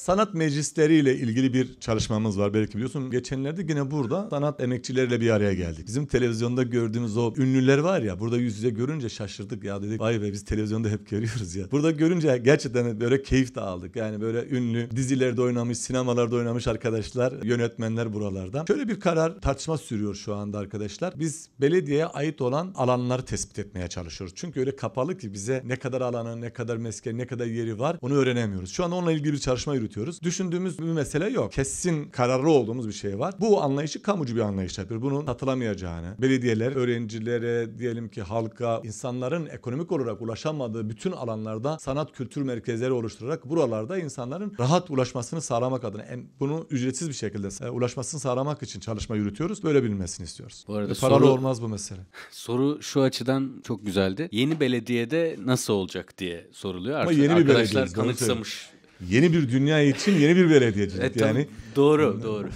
Sanat meclisleriyle ilgili bir çalışmamız var belki biliyorsun. Geçenlerde yine burada sanat emekçileriyle bir araya geldik. Bizim televizyonda gördüğümüz o ünlüler var ya burada yüz yüze görünce şaşırdık ya dedik vay be biz televizyonda hep görüyoruz ya. Burada görünce gerçekten böyle keyif de aldık. Yani böyle ünlü dizilerde oynamış, sinemalarda oynamış arkadaşlar, yönetmenler buralarda. Şöyle bir karar tartışma sürüyor şu anda arkadaşlar. Biz belediyeye ait olan alanları tespit etmeye çalışıyoruz. Çünkü öyle kapalı ki bize ne kadar alanı, ne kadar mesken, ne kadar yeri var onu öğrenemiyoruz. Şu anda onunla ilgili bir çalışma yürütüyoruz yürütüyoruz. Düşündüğümüz bir mesele yok. Kesin kararlı olduğumuz bir şey var. Bu anlayışı kamucu bir anlayış tabii. Bunun satılamayacağını, belediyeler, öğrencilere, diyelim ki halka, insanların ekonomik olarak ulaşamadığı bütün alanlarda sanat kültür merkezleri oluşturarak buralarda insanların rahat ulaşmasını sağlamak adına en bunu ücretsiz bir şekilde e, ulaşmasını sağlamak için çalışma yürütüyoruz. Böyle bilmesini istiyoruz. Bu arada e, paralı soru, olmaz bu mesele. Soru şu açıdan çok güzeldi. Yeni belediyede nasıl olacak diye soruluyor. Artık Ama yeni bir arkadaşlar kanıksamış yeni bir dünya için yeni bir belediyecilik e, yani. Doğru, doğru.